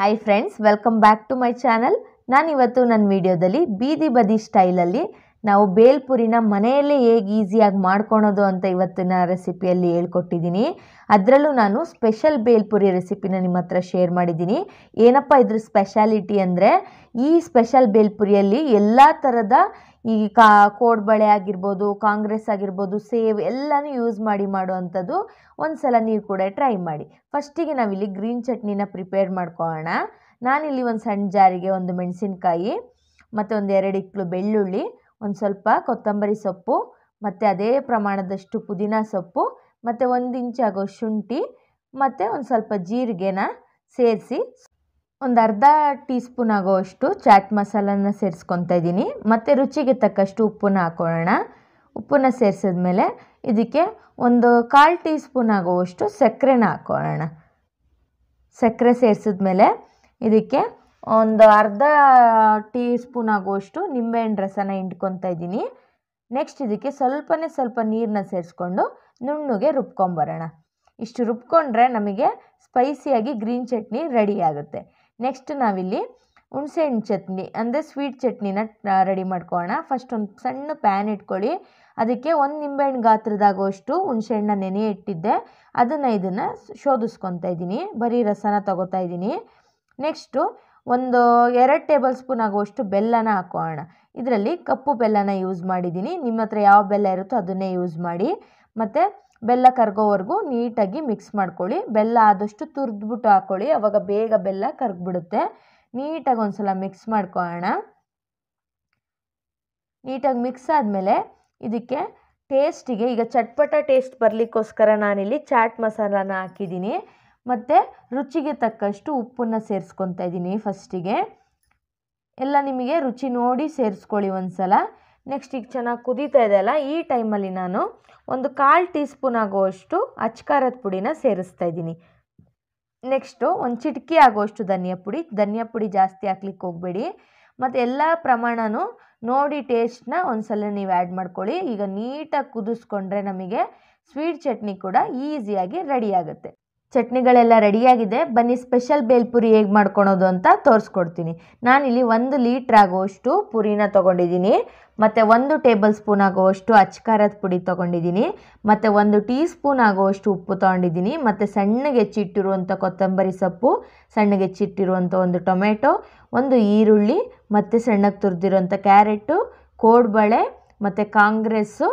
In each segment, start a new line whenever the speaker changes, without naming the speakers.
hi friends welcome back to my channel ನಾನಿವತ್ತು ನನ್ನ ವಿಡಿಯೋದಲ್ಲಿ ಬೀದಿ ಬದಿ ಸ್ಟೈಲಲ್ಲಿ ನಾವು ಬೇಲ್ಪುರಿನ ಮನೆಯಲ್ಲೇ ಹೇಗೆ ಈಸಿಯಾಗಿ ಮಾಡ್ಕೊಳೋದು ಅಂತ ಇವತ್ತಿನ ರೆಸಿಪಿಯಲ್ಲಿ ಹೇಳ್ಕೊಟ್ಟಿದ್ದೀನಿ ಅದರಲ್ಲೂ ನಾನು ಸ್ಪೆಷಲ್ ಬೇಲ್ಪುರಿ ರೆಸಿಪಿನ ನಿಮ್ಮ ಹತ್ರ ಶೇರ್ ಮಾಡಿದ್ದೀನಿ ಏನಪ್ಪ ಇದ್ರ ಸ್ಪೆಷಾಲಿಟಿ ಅಂದರೆ ಈ ಸ್ಪೆಷಲ್ ಬೇಲ್ಪುರಿಯಲ್ಲಿ ಎಲ್ಲ ಥರದ ಈ ಕಾ ಕೋಡ್ಬಳೆ ಆಗಿರ್ಬೋದು ಕಾಂಗ್ರೆಸ್ ಆಗಿರ್ಬೋದು ಸೇವ್ ಎಲ್ಲನೂ ಯೂಸ್ ಮಾಡಿ ಮಾಡುವಂಥದ್ದು ಒಂದು ಸಲ ನೀವು ಕೂಡ ಟ್ರೈ ಮಾಡಿ ಫಸ್ಟಿಗೆ ನಾವಿಲ್ಲಿ ಗ್ರೀನ್ ಚಟ್ನಿನ ಪ್ರಿಪೇರ್ ಮಾಡ್ಕೊಳ್ಳೋಣ ನಾನಿಲ್ಲಿ ಒಂದು ಸಣ್ಣ ಜಾರಿಗೆ ಒಂದು ಮೆಣಸಿನ್ಕಾಯಿ ಮತ್ತು ಒಂದು ಎರಡು ಇಕ್ಕಲು ಬೆಳ್ಳುಳ್ಳಿ ಒಂದು ಸ್ವಲ್ಪ ಕೊತ್ತಂಬರಿ ಸೊಪ್ಪು ಮತ್ತು ಅದೇ ಪ್ರಮಾಣದಷ್ಟು ಪುದೀನ ಸೊಪ್ಪು ಮತ್ತು ಒಂದು ಆಗೋ ಶುಂಠಿ ಮತ್ತು ಒಂದು ಸ್ವಲ್ಪ ಜೀರಿಗೆನ ಸೇರಿಸಿ ಒಂದು ಅರ್ಧ ಟೀ ಸ್ಪೂನ್ ಆಗೋವಷ್ಟು ಚಾಟ್ ಮಸಾಲನ ಸೇರಿಸ್ಕೊತಾ ಇದ್ದೀನಿ ಮತ್ತು ರುಚಿಗೆ ತಕ್ಕಷ್ಟು ಉಪ್ಪನ್ನ ಹಾಕೊಳ್ಳೋಣ ಉಪ್ಪನ್ನ ಸೇರಿಸಿದ್ಮೇಲೆ ಇದಕ್ಕೆ ಒಂದು ಕಾಲು ಟೀ ಸ್ಪೂನ್ ಆಗುವಷ್ಟು ಸಕ್ಕರೆನ ಹಾಕೊಳ್ಳೋಣ ಸಕ್ಕರೆ ಸೇರಿಸಿದ್ಮೇಲೆ ಇದಕ್ಕೆ ಒಂದು ಅರ್ಧ ಟೀ ಸ್ಪೂನ್ ಆಗುವಷ್ಟು ನಿಂಬೆಹಣ್ಣು ರಸನ ಹಿಂಡ್ಕೊತಾ ಇದ್ದೀನಿ ನೆಕ್ಸ್ಟ್ ಇದಕ್ಕೆ ಸ್ವಲ್ಪನೇ ಸ್ವಲ್ಪ ನೀರನ್ನ ಸೇರಿಸ್ಕೊಂಡು ನುಣ್ಣಗೆ ರುಬ್ಕೊಂಬರೋಣ ಇಷ್ಟು ರುಬ್ಕೊಂಡ್ರೆ ನಮಗೆ ಸ್ಪೈಸಿಯಾಗಿ ಗ್ರೀನ್ ಚಟ್ನಿ ರೆಡಿ ಆಗುತ್ತೆ ನೆಕ್ಸ್ಟ್ ನಾವಿಲ್ಲಿ ಹುಣಸೆಹಣ್ಣು ಚಟ್ನಿ ಅಂದರೆ ಸ್ವೀಟ್ ಚಟ್ನಿನ ರೆಡಿ ಮಾಡ್ಕೊಳ್ಳೋಣ ಫಸ್ಟ್ ಒಂದು ಸಣ್ಣ ಪ್ಯಾನ್ ಇಟ್ಕೊಳ್ಳಿ ಅದಕ್ಕೆ ಒಂದು ನಿಂಬೆಹಣ್ಣು ಗಾತ್ರದಾಗುವಷ್ಟು ಹುಣಸೆಹಣ್ಣ ನೆನೆ ಇಟ್ಟಿದ್ದೆ ಅದನ್ನು ಇದನ್ನು ಶೋಧಿಸ್ಕೊತಾ ಇದ್ದೀನಿ ಬರೀ ರಸನ ತಗೋತಾ ಇದ್ದೀನಿ ನೆಕ್ಸ್ಟು ಒಂದು ಎರಡು ಟೇಬಲ್ ಸ್ಪೂನ್ ಆಗುವಷ್ಟು ಬೆಲ್ಲನ ಹಾಕೋಣ ಇದರಲ್ಲಿ ಕಪ್ಪು ಬೆಲ್ಲನ ಯೂಸ್ ಮಾಡಿದ್ದೀನಿ ನಿಮ್ಮ ಹತ್ರ ಯಾವ ಬೆಲ್ಲ ಇರುತ್ತೋ ಅದನ್ನೇ ಯೂಸ್ ಮಾಡಿ ಮತ್ತು ಬೆಲ್ಲ ಕರ್ಗೋವರೆಗೂ ನೀಟಾಗಿ ಮಿಕ್ಸ್ ಮಾಡ್ಕೊಳ್ಳಿ ಬೆಲ್ಲ ಆದಷ್ಟು ತುರಿದ್ಬಿಟ್ಟು ಹಾಕ್ಕೊಳ್ಳಿ ಅವಾಗ ಬೇಗ ಬೆಲ್ಲ ಕರ್ಗಿಬಿಡುತ್ತೆ ನೀಟಾಗಿ ಒಂದು ಸಲ ಮಿಕ್ಸ್ ಮಾಡ್ಕೊಳ್ಳೋಣ ನೀಟಾಗಿ ಮಿಕ್ಸ್ ಆದಮೇಲೆ ಇದಕ್ಕೆ ಟೇಸ್ಟಿಗೆ ಈಗ ಚಟ್ಪಟ ಟೇಸ್ಟ್ ಬರಲಿಕ್ಕೋಸ್ಕರ ನಾನಿಲ್ಲಿ ಚಾಟ್ ಮಸಾಲಾನ ಹಾಕಿದ್ದೀನಿ ಮತ್ತು ರುಚಿಗೆ ತಕ್ಕಷ್ಟು ಉಪ್ಪನ್ನು ಸೇರಿಸ್ಕೊತಾ ಇದ್ದೀನಿ ಫಸ್ಟಿಗೆ ಎಲ್ಲ ನಿಮಗೆ ರುಚಿ ನೋಡಿ ಸೇರಿಸ್ಕೊಳ್ಳಿ ಒಂದು ಸಲ ನೆಕ್ಸ್ಟ್ ಈಗ ಚೆನ್ನಾಗಿ ಕುದೀತಾ ಅಲ್ಲ ಈ ಟೈಮಲ್ಲಿ ನಾನು ಒಂದು ಕಾಲು ಟೀ ಸ್ಪೂನ್ ಆಗೋವಷ್ಟು ಅಚ್ಕಾರದ ಪುಡಿನ ಸೇರಿಸ್ತಾ ಇದ್ದೀನಿ ನೆಕ್ಸ್ಟು ಒಂದು ಚಿಟಕಿ ಆಗುವಷ್ಟು ಧನಿಯಾ ಪುಡಿ ಧನಿಯಾ ಪುಡಿ ಜಾಸ್ತಿ ಹಾಕ್ಲಿಕ್ಕೆ ಹೋಗಬೇಡಿ ಮತ್ತು ಎಲ್ಲ ಪ್ರಮಾಣನೂ ನೋಡಿ ಟೇಸ್ಟ್ನ ಒಂದು ಸಲ ನೀವು ಆ್ಯಡ್ ಮಾಡ್ಕೊಳ್ಳಿ ಈಗ ನೀಟಾಗಿ ಕುದಿಸ್ಕೊಂಡ್ರೆ ನಮಗೆ ಸ್ವೀಟ್ ಚಟ್ನಿ ಕೂಡ ಈಸಿಯಾಗಿ ರೆಡಿ ಆಗುತ್ತೆ ಚಟ್ನಿಗಳೆಲ್ಲ ರೆಡಿಯಾಗಿದೆ ಬನ್ನಿ ಸ್ಪೆಷಲ್ ಬೇಲ್ಪುರಿ ಹೇಗೆ ಮಾಡ್ಕೊಳೋದು ಅಂತ ತೋರಿಸ್ಕೊಡ್ತೀನಿ ನಾನಿಲ್ಲಿ ಒಂದು ಲೀಟ್ರ್ ಆಗುವಷ್ಟು ಪುರಿನ ತೊಗೊಂಡಿದ್ದೀನಿ ಮತ್ತು ಒಂದು ಟೇಬಲ್ ಸ್ಪೂನ್ ಆಗುವಷ್ಟು ಅಚ್ಕಾರದ ಪುಡಿ ತೊಗೊಂಡಿದ್ದೀನಿ ಮತ್ತು ಒಂದು ಟೀ ಸ್ಪೂನ್ ಆಗುವಷ್ಟು ಉಪ್ಪು ತೊಗೊಂಡಿದ್ದೀನಿ ಮತ್ತು ಸಣ್ಣಗೆ ಹೆಚ್ಚಿಟ್ಟಿರುವಂಥ ಕೊತ್ತಂಬರಿ ಸೊಪ್ಪು ಸಣ್ಣಗೆ ಹೆಚ್ಚಿಟ್ಟಿರುವಂಥ ಒಂದು ಟೊಮೆಟೊ ಒಂದು ಈರುಳ್ಳಿ ಮತ್ತು ಸಣ್ಣಗೆ ತುರಿದಿರುವಂಥ ಕ್ಯಾರೆಟು ಕೋಡ್ಬಳೆ ಮತ್ತು ಕಾಂಗ್ರೆಸ್ಸು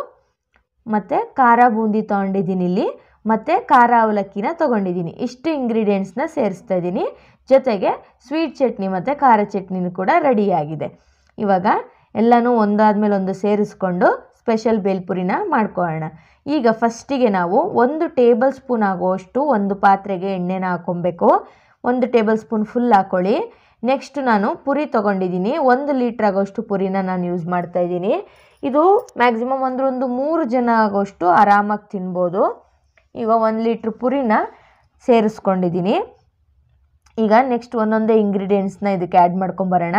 ಮತ್ತು ಖಾರ ಬೂಂದಿ ತೊಗೊಂಡಿದ್ದೀನಿ ಇಲ್ಲಿ ಮತ್ತು ಖಾರ ಅವಲಕ್ಕಿನ ತೊಗೊಂಡಿದ್ದೀನಿ ಇಷ್ಟು ಇಂಗ್ರೀಡಿಯೆಂಟ್ಸ್ನ ಸೇರಿಸ್ತಾ ಇದ್ದೀನಿ ಜೊತೆಗೆ ಸ್ವೀಟ್ ಚಟ್ನಿ ಮತ್ತು ಖಾರ ಚಟ್ನಿನೂ ಕೂಡ ರೆಡಿಯಾಗಿದೆ ಇವಾಗ ಎಲ್ಲನೂ ಮೇಲೆ ಒಂದು ಸೇರಿಸ್ಕೊಂಡು ಸ್ಪೆಷಲ್ ಬೇಲ್ಪುರಿನ ಮಾಡ್ಕೊಳ್ಳೋಣ ಈಗ ಫಸ್ಟಿಗೆ ನಾವು ಒಂದು ಟೇಬಲ್ ಸ್ಪೂನ್ ಆಗುವಷ್ಟು ಒಂದು ಪಾತ್ರೆಗೆ ಎಣ್ಣೆನ ಹಾಕೊಬೇಕು ಒಂದು ಟೇಬಲ್ ಸ್ಪೂನ್ ಫುಲ್ ಹಾಕ್ಕೊಳ್ಳಿ ನೆಕ್ಸ್ಟ್ ನಾನು ಪುರಿ ತೊಗೊಂಡಿದ್ದೀನಿ ಒಂದು ಲೀಟ್ರ್ ಆಗೋಷ್ಟು ಪುರಿನ ನಾನು ಯೂಸ್ ಮಾಡ್ತಾಯಿದ್ದೀನಿ ಇದು ಮ್ಯಾಕ್ಸಿಮಮ್ ಅಂದರೆ ಒಂದು ಮೂರು ಜನ ಆಗೋಷ್ಟು ಆರಾಮಾಗಿ ತಿನ್ಬೋದು ಈಗ ಒಂದು ಲೀಟ್ರ್ ಪುರಿನ ಸೇರಿಸ್ಕೊಂಡಿದ್ದೀನಿ ಈಗ ನೆಕ್ಸ್ಟ್ ಒಂದೊಂದೇ ಇಂಗ್ರೀಡಿಯೆಂಟ್ಸ್ನ ಇದಕ್ಕೆ ಆ್ಯಡ್ ಮಾಡ್ಕೊಂಬರೋಣ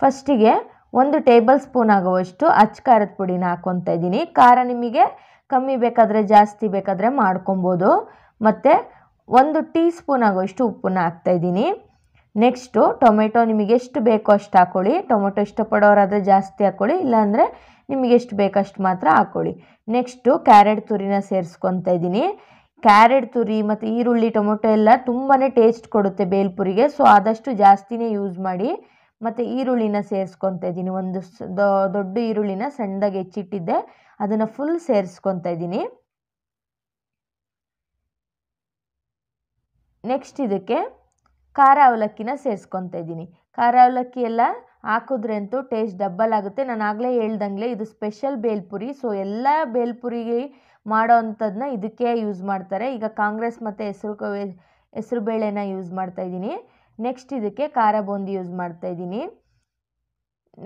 ಫಸ್ಟಿಗೆ ಒಂದು ಟೇಬಲ್ ಸ್ಪೂನ್ ಆಗುವಷ್ಟು ಅಚ್ಚ ಖಾರದ ಪುಡಿನ ಹಾಕ್ಕೊತಾ ಇದ್ದೀನಿ ಖಾರ ನಿಮಗೆ ಕಮ್ಮಿ ಬೇಕಾದರೆ ಜಾಸ್ತಿ ಬೇಕಾದರೆ ಮಾಡ್ಕೊಬೋದು ಮತ್ತು ಒಂದು ಟೀ ಸ್ಪೂನ್ ಆಗುವಷ್ಟು ಉಪ್ಪನ್ನ ಹಾಕ್ತಾಯಿದ್ದೀನಿ ನೆಕ್ಸ್ಟು ಟೊಮೆಟೊ ನಿಮಗೆ ಎಷ್ಟು ಬೇಕೋ ಅಷ್ಟು ಹಾಕ್ಕೊಳ್ಳಿ ಟೊಮೆಟೊ ಇಷ್ಟಪಡೋರಾದರೆ ಜಾಸ್ತಿ ಹಾಕ್ಕೊಳ್ಳಿ ಇಲ್ಲಾಂದರೆ ನಿಮಗೆ ಎಷ್ಟು ಬೇಕಷ್ಟು ಮಾತ್ರ ಹಾಕ್ಕೊಳ್ಳಿ ನೆಕ್ಸ್ಟು ಕ್ಯಾರೆಟ್ ತುರಿನ ಸೇರಿಸ್ಕೊತಾ ಇದ್ದೀನಿ ಕ್ಯಾರೆಟ್ ತುರಿ ಮತ್ತು ಈರುಳ್ಳಿ ಟೊಮೊಟೊ ಎಲ್ಲ ತುಂಬಾ ಟೇಸ್ಟ್ ಕೊಡುತ್ತೆ ಬೇಲ್ಪುರಿಗೆ ಸೊ ಆದಷ್ಟು ಜಾಸ್ತಿನೇ ಯೂಸ್ ಮಾಡಿ ಮತ್ತು ಈರುಳ್ಳಿನ ಸೇರಿಸ್ಕೊತಾ ಇದ್ದೀನಿ ಒಂದು ದೊಡ್ಡ ಈರುಳ್ಳಿನ ಸಣ್ಣದಾಗಿ ಹೆಚ್ಚಿಟ್ಟಿದ್ದೆ ಅದನ್ನು ಫುಲ್ ಸೇರಿಸ್ಕೊತಾ ಇದ್ದೀನಿ ನೆಕ್ಸ್ಟ್ ಇದಕ್ಕೆ ಖಾರ ಅವಲಕ್ಕಿನ ಸೇರಿಸ್ಕೊತ ಇದ್ದೀನಿ ಖಾರ ಅವಲಕ್ಕಿ ಎಲ್ಲ ಹಾಕಿದ್ರೆ ಅಂತೂ ಟೇಸ್ಟ್ ಡಬ್ಬಲ್ ಆಗುತ್ತೆ ನಾನು ಆಗಲೇ ಹೇಳ್ದಂಗೆ ಇದು ಸ್ಪೆಷಲ್ ಬೇಲ್ಪುರಿ ಸೊ ಎಲ್ಲ ಬೇಲ್ಪುರಿಗೆ ಮಾಡೋ ಅಂಥದ್ದನ್ನ ಇದಕ್ಕೆ ಯೂಸ್ ಮಾಡ್ತಾರೆ ಈಗ ಕಾಂಗ್ರೆಸ್ ಮತ್ತು ಹೆಸರು ಹೆಸರು ಬೇಳೆನ ಯೂಸ್ ಮಾಡ್ತಾಯಿದ್ದೀನಿ ನೆಕ್ಸ್ಟ್ ಇದಕ್ಕೆ ಖಾರ ಬೂಂದಿ ಯೂಸ್ ಮಾಡ್ತಾಯಿದ್ದೀನಿ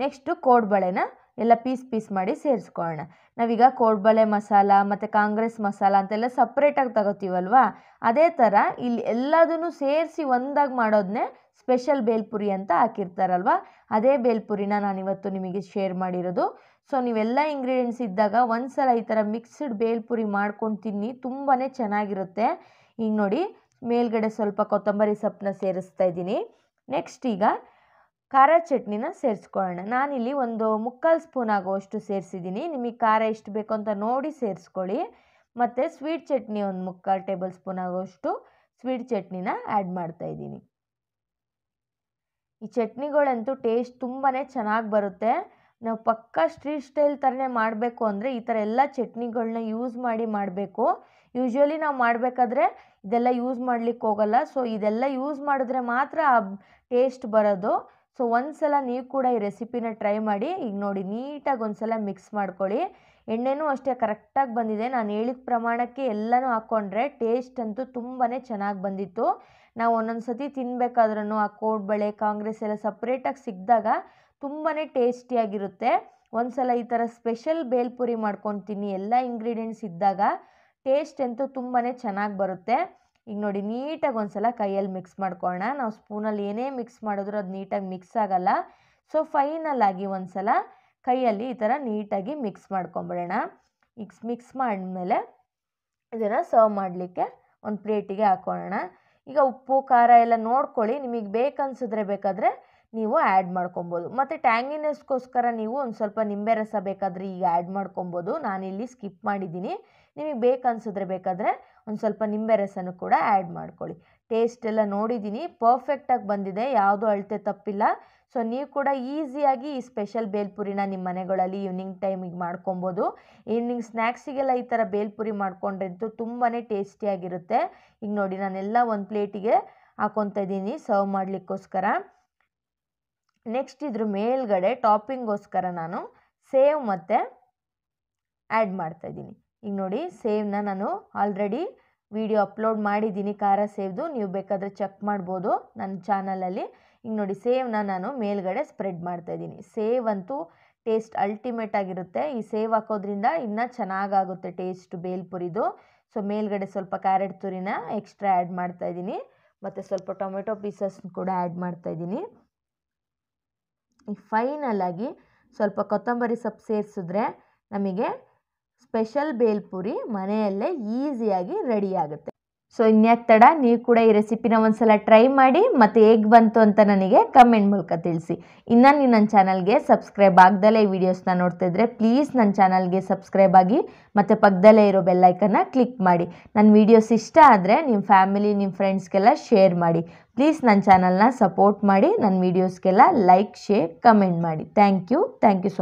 ನೆಕ್ಸ್ಟು ಕೋಡ್ಬಳೆನ ಎಲ್ಲ ಪೀಸ್ ಪೀಸ್ ಮಾಡಿ ಸೇರಿಸ್ಕೊಳ್ಳೋಣ ನಾವೀಗ ಕೋಡ್ಬಳೆ ಮಸಾಲ ಮತ್ತು ಕಾಂಗ್ರೆಸ್ ಮಸಾಲ ಅಂತೆಲ್ಲ ಸಪ್ರೇಟಾಗಿ ತಗೋತೀವಲ್ವಾ ಅದೇ ಥರ ಇಲ್ಲಿ ಎಲ್ಲದನ್ನು ಸೇರಿಸಿ ಒಂದಾಗಿ ಮಾಡೋದನ್ನೇ ಸ್ಪೆಷಲ್ ಬೇಲ್ಪುರಿ ಅಂತ ಹಾಕಿರ್ತಾರಲ್ವ ಅದೇ ಬೇಲ್ಪುರಿನ ನಾನಿವತ್ತು ನಿಮಗೆ ಶೇರ್ ಮಾಡಿರೋದು ಸೊ ನೀವೆಲ್ಲ ಇಂಗ್ರೀಡಿಯೆಂಟ್ಸ್ ಇದ್ದಾಗ ಒಂದು ಸಲ ಈ ಥರ ಮಿಕ್ಸ್ಡ್ ಬೇಲ್ಪುರಿ ಮಾಡ್ಕೊಂಡು ತಿನ್ನಿ ತುಂಬಾ ಚೆನ್ನಾಗಿರುತ್ತೆ ಈಗ ನೋಡಿ ಮೇಲ್ಗಡೆ ಸ್ವಲ್ಪ ಕೊತ್ತಂಬರಿ ಸೊಪ್ಪನ್ನ ಸೇರಿಸ್ತಾ ಇದ್ದೀನಿ ನೆಕ್ಸ್ಟ್ ಈಗ ಖಾರ ಚಟ್ನಿನ ಸೇರಿಸ್ಕೊಳ್ಳೋಣ ನಾನಿಲ್ಲಿ ಒಂದು ಮುಕ್ಕಾಲು ಸ್ಪೂನ್ ಆಗುವಷ್ಟು ಸೇರಿಸಿದ್ದೀನಿ ನಿಮಗೆ ಖಾರ ಎಷ್ಟು ಬೇಕು ಅಂತ ನೋಡಿ ಸೇರಿಸ್ಕೊಳ್ಳಿ ಮತ್ತು ಸ್ವೀಟ್ ಚಟ್ನಿ ಒಂದು ಮುಕ್ಕಾಲು ಟೇಬಲ್ ಸ್ಪೂನ್ ಆಗುವಷ್ಟು ಸ್ವೀಟ್ ಚಟ್ನಿನ ಆ್ಯಡ್ ಮಾಡ್ತಾಯಿದ್ದೀನಿ ಈ ಚಟ್ನಿಗಳಂತೂ ಟೇಸ್ಟ್ ತುಂಬಾ ಚೆನ್ನಾಗಿ ಬರುತ್ತೆ ನಾವು ಪಕ್ಕಾ ಸ್ಟ್ರೀಟ್ ಸ್ಟೈಲ್ ಥರನೇ ಮಾಡಬೇಕು ಅಂದರೆ ಈ ಥರ ಎಲ್ಲ ಚಟ್ನಿಗಳನ್ನ ಯೂಸ್ ಮಾಡಿ ಮಾಡಬೇಕು ಯೂಶ್ವಲಿ ನಾವು ಮಾಡಬೇಕಾದ್ರೆ ಇದೆಲ್ಲ ಯೂಸ್ ಮಾಡಲಿಕ್ಕೆ ಹೋಗಲ್ಲ ಸೊ ಇದೆಲ್ಲ ಯೂಸ್ ಮಾಡಿದ್ರೆ ಮಾತ್ರ ಆ ಟೇಸ್ಟ್ ಬರೋದು ಸೊ ಒಂದ್ಸಲ ನೀವು ಕೂಡ ಈ ರೆಸಿಪಿನ ಟ್ರೈ ಮಾಡಿ ಈಗ ನೋಡಿ ನೀಟಾಗಿ ಒಂದ್ಸಲ ಮಿಕ್ಸ್ ಮಾಡ್ಕೊಳ್ಳಿ ಎಣ್ಣೆನೂ ಅಷ್ಟೇ ಕರೆಕ್ಟಾಗಿ ಬಂದಿದೆ ನಾನು ಹೇಳಿದ ಪ್ರಮಾಣಕ್ಕೆ ಎಲ್ಲನೂ ಹಾಕ್ಕೊಂಡ್ರೆ ಟೇಸ್ಟ್ ಅಂತೂ ತುಂಬಾ ಚೆನ್ನಾಗಿ ಬಂದಿತ್ತು ನಾವು ಒಂದೊಂದು ಸತಿ ತಿನ್ನಬೇಕಾದ್ರೂ ಆ ಕೋಡ್ಬಳೆ ಕಾಂಗ್ರೆಸ್ ಎಲ್ಲ ಸಪ್ರೇಟಾಗಿ ಸಿಕ್ಕಿದಾಗ ತುಂಬಾ ಟೇಸ್ಟಿಯಾಗಿರುತ್ತೆ ಒಂದು ಈ ಥರ ಸ್ಪೆಷಲ್ ಬೇಲ್ಪುರಿ ಮಾಡ್ಕೊತೀನಿ ಎಲ್ಲ ಇಂಗ್ರೀಡಿಯೆಂಟ್ಸ್ ಇದ್ದಾಗ ಟೇಸ್ಟ್ ಅಂತೂ ತುಂಬಾ ಚೆನ್ನಾಗಿ ಬರುತ್ತೆ ಈಗ ನೋಡಿ ನೀಟಾಗಿ ಒಂದು ಸಲ ಕೈಯಲ್ಲಿ ಮಿಕ್ಸ್ ಮಾಡ್ಕೊಳ್ಳೋಣ ನಾವು ಸ್ಪೂನಲ್ಲಿ ಏನೇ ಮಿಕ್ಸ್ ಮಾಡಿದ್ರು ಅದು ನೀಟಾಗಿ ಮಿಕ್ಸ್ ಆಗೋಲ್ಲ ಸೊ ಫೈನಲ್ ಆಗಿ ಒಂದು ಸಲ ಕೈಯಲ್ಲಿ ಈ ಥರ ನೀಟಾಗಿ ಮಿಕ್ಸ್ ಮಾಡ್ಕೊಂಬಿಡೋಣ ಮಿಕ್ಸ್ ಮಿಕ್ಸ್ ಮಾಡಿದ್ಮೇಲೆ ಇದನ್ನು ಸರ್ವ್ ಮಾಡಲಿಕ್ಕೆ ಒಂದು ಪ್ಲೇಟಿಗೆ ಹಾಕೊಳ್ಳೋಣ ಈಗ ಉಪ್ಪು ಖಾರ ಎಲ್ಲ ನೋಡ್ಕೊಳ್ಳಿ ನಿಮಗೆ ಬೇಕನ್ಸಿದ್ರೆ ಬೇಕಾದರೆ ನೀವು ಆ್ಯಡ್ ಮಾಡ್ಕೊಬೋದು ಮತ್ತು ಟ್ಯಾಂಗಿನೆಸ್ಗೋಸ್ಕರ ನೀವು ಒಂದು ಸ್ವಲ್ಪ ನಿಂಬೆ ರಸ ಬೇಕಾದರೆ ಈಗ ಆ್ಯಡ್ ಮಾಡ್ಕೊಬೋದು ನಾನಿಲ್ಲಿ ಸ್ಕಿಪ್ ಮಾಡಿದ್ದೀನಿ ನಿಮಗೆ ಬೇಕನ್ಸಿದ್ರೆ ಬೇಕಾದರೆ ಒಂದು ಸ್ವಲ್ಪ ನಿಂಬೆ ರಸನೂ ಕೂಡ ಆ್ಯಡ್ ಮಾಡ್ಕೊಳ್ಳಿ ಟೇಸ್ಟ್ ಎಲ್ಲ ನೋಡಿದ್ದೀನಿ ಪರ್ಫೆಕ್ಟಾಗಿ ಬಂದಿದೆ ಯಾವುದೂ ಅಳತೆ ತಪ್ಪಿಲ್ಲ ಸೊ ನೀವು ಕೂಡ ಈಸಿಯಾಗಿ ಈ ಸ್ಪೆಷಲ್ ಬೇಲ್ಪುರಿನ ನಿಮ್ಮ ಮನೆಗಳಲ್ಲಿ ಈವ್ನಿಂಗ್ ಟೈಮಿಗೆ ಮಾಡ್ಕೊಬೋದು ಈವ್ನಿಂಗ್ ಸ್ನ್ಯಾಕ್ಸಿಗೆಲ್ಲ ಈ ಥರ ಬೇಲ್ಪುರಿ ಮಾಡ್ಕೊಂಡ್ರಂತೂ ತುಂಬಾ ಟೇಸ್ಟಿಯಾಗಿರುತ್ತೆ ಈಗ ನೋಡಿ ನಾನೆಲ್ಲ ಒಂದು ಪ್ಲೇಟಿಗೆ ಹಾಕೊತಾ ಇದ್ದೀನಿ ಸರ್ವ್ ಮಾಡಲಿಕ್ಕೋಸ್ಕರ ನೆಕ್ಸ್ಟ್ ಇದ್ರ ಮೇಲ್ಗಡೆ ಟಾಪಿಂಗ್ಗೋಸ್ಕರ ನಾನು ಸೇವ್ ಮತ್ತು ಆ್ಯಡ್ ಮಾಡ್ತಾಯಿದ್ದೀನಿ ಈಗ ನೋಡಿ ಸೇವ್ನ ನಾನು ಆಲ್ರೆಡಿ ವಿಡಿಯೋ ಅಪ್ಲೋಡ್ ಮಾಡಿದ್ದೀನಿ ಖಾರ ಸೇವ್ದು ನೀವು ಬೇಕಾದರೆ ಚೆಕ್ ಮಾಡ್ಬೋದು ನನ್ನ ಚಾನಲಲ್ಲಿ ಈಗ ನೋಡಿ ಸೇವ್ನ ನಾನು ಮೇಲ್ಗಡೆ ಸ್ಪ್ರೆಡ್ ಮಾಡ್ತಾಯಿದ್ದೀನಿ ಸೇವ್ ಅಂತೂ ಟೇಸ್ಟ್ ಅಲ್ಟಿಮೇಟ್ ಆಗಿರುತ್ತೆ ಈ ಸೇವ್ ಹಾಕೋದ್ರಿಂದ ಇನ್ನೂ ಚೆನ್ನಾಗಾಗುತ್ತೆ ಟೇಸ್ಟ್ ಬೇಲ್ಪುರಿದು ಸೊ ಮೇಲ್ಗಡೆ ಸ್ವಲ್ಪ ಕ್ಯಾರೆಟ್ ತುರಿನ ಎಕ್ಸ್ಟ್ರಾ ಆ್ಯಡ್ ಮಾಡ್ತಾಯಿದ್ದೀನಿ ಮತ್ತು ಸ್ವಲ್ಪ ಟೊಮೆಟೊ ಪೀಸಸ್ನ ಕೂಡ ಆ್ಯಡ್ ಮಾಡ್ತಾಯಿದ್ದೀನಿ ಈ ಫೈನಲಾಗಿ ಸ್ವಲ್ಪ ಕೊತ್ತಂಬರಿ ಸೊಪ್ಪು ಸೇರಿಸಿದ್ರೆ ನಮಗೆ ಸ್ಪೆಷಲ್ ಬೇಲ್ಪುರಿ ಮನೆಯಲ್ಲೇ ಈಸಿಯಾಗಿ ರೆಡಿ ಆಗುತ್ತೆ ಸೊ ಇನ್ಯಾಕೆ ತಡ ನೀವು ಕೂಡ ಈ ರೆಸಿಪಿನ ಒಂದ್ಸಲ ಸಲ ಟ್ರೈ ಮಾಡಿ ಮತ್ತು ಹೇಗೆ ಬಂತು ಅಂತ ನನಗೆ ಕಮೆಂಟ್ ಮೂಲಕ ತಿಳಿಸಿ ಇನ್ನು ನೀವು ನನ್ನ ಚಾನಲ್ಗೆ ಸಬ್ಸ್ಕ್ರೈಬ್ ಆಗ್ದಲೇ ಈ ವಿಡಿಯೋಸ್ನ ಇದ್ದರೆ ಪ್ಲೀಸ್ ನನ್ನ ಚಾನಲ್ಗೆ ಸಬ್ಸ್ಕ್ರೈಬ್ ಆಗಿ ಮತ್ತು ಪಕ್ಕದಲ್ಲೇ ಇರೋ ಬೆಲ್ಲೈಕನ್ನ ಕ್ಲಿಕ್ ಮಾಡಿ ನನ್ನ ವೀಡಿಯೋಸ್ ಇಷ್ಟ ಆದರೆ ನಿಮ್ಮ ಫ್ಯಾಮಿಲಿ ನಿಮ್ಮ ಫ್ರೆಂಡ್ಸ್ಗೆಲ್ಲ ಶೇರ್ ಮಾಡಿ ಪ್ಲೀಸ್ ನನ್ನ ಚಾನಲ್ನ ಸಪೋರ್ಟ್ ಮಾಡಿ ನನ್ನ ವೀಡಿಯೋಸ್ಗೆಲ್ಲ ಲೈಕ್ ಶೇರ್ ಕಮೆಂಟ್ ಮಾಡಿ thank you thank you so